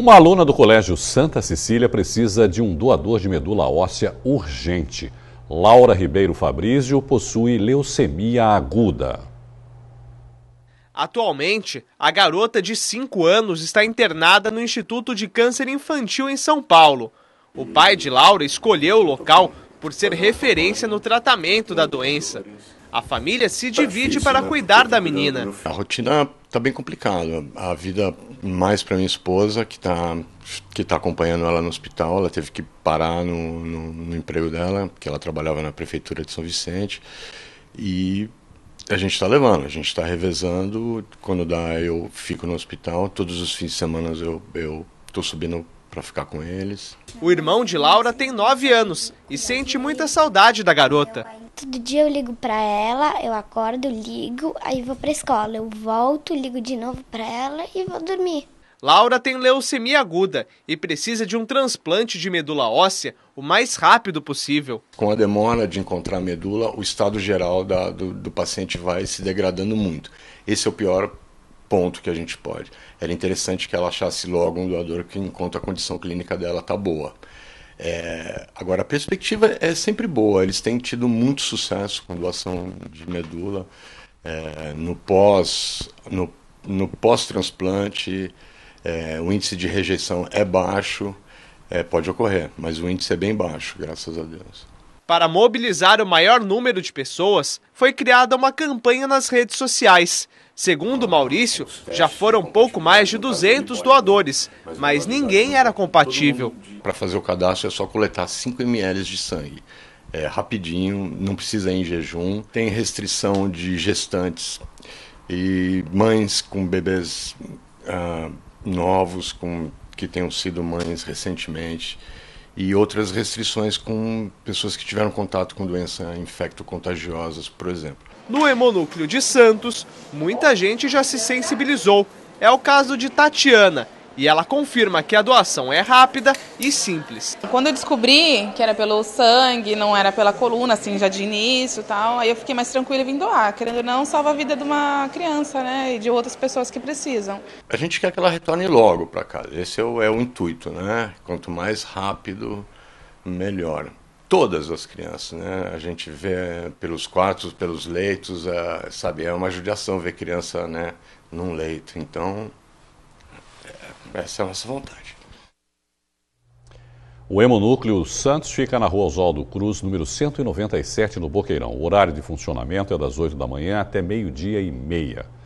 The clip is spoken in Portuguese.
Uma aluna do Colégio Santa Cecília precisa de um doador de medula óssea urgente. Laura Ribeiro Fabrício possui leucemia aguda. Atualmente, a garota de 5 anos está internada no Instituto de Câncer Infantil em São Paulo. O pai de Laura escolheu o local por ser referência no tratamento da doença. A família se divide para cuidar da menina. A rotina tá bem complicado. A vida mais para minha esposa, que está que tá acompanhando ela no hospital, ela teve que parar no, no, no emprego dela, porque ela trabalhava na prefeitura de São Vicente. E a gente está levando, a gente está revezando. Quando dá, eu fico no hospital. Todos os fins de semana eu, eu tô subindo para ficar com eles. O irmão de Laura tem 9 anos e sente muita saudade da garota. Todo dia eu ligo para ela, eu acordo, ligo, aí vou para escola, eu volto, ligo de novo para ela e vou dormir. Laura tem leucemia aguda e precisa de um transplante de medula óssea o mais rápido possível. Com a demora de encontrar a medula, o estado geral da, do, do paciente vai se degradando muito. Esse é o pior ponto que a gente pode. Era interessante que ela achasse logo um doador que, enquanto a condição clínica dela está boa. É, agora, a perspectiva é sempre boa, eles têm tido muito sucesso com doação de medula é, no pós-transplante. No, no pós é, o índice de rejeição é baixo, é, pode ocorrer, mas o índice é bem baixo, graças a Deus. Para mobilizar o maior número de pessoas, foi criada uma campanha nas redes sociais. Segundo Maurício, já foram pouco mais de 200 doadores, mas ninguém era compatível. Para fazer o cadastro é só coletar 5 ml de sangue. É rapidinho, não precisa ir em jejum, tem restrição de gestantes e mães com bebês ah, novos com, que tenham sido mães recentemente e outras restrições com pessoas que tiveram contato com doença infecto-contagiosas, por exemplo. No hemonúcleo de Santos, muita gente já se sensibilizou. É o caso de Tatiana, e ela confirma que a doação é rápida e simples. Quando eu descobri que era pelo sangue, não era pela coluna, assim, já de início e tal, aí eu fiquei mais tranquila e vim doar. Querendo ou não, salva a vida de uma criança, né? E de outras pessoas que precisam. A gente quer que ela retorne logo para casa. Esse é o, é o intuito, né? Quanto mais rápido, melhor todas as crianças, né? A gente vê pelos quartos, pelos leitos, a, sabe, é uma judiação ver criança, né, num leito. Então, essa é a nossa vontade. O Hemonúcleo Santos fica na rua Oswaldo Cruz, número 197, no Boqueirão. O horário de funcionamento é das 8 da manhã até meio-dia e meia.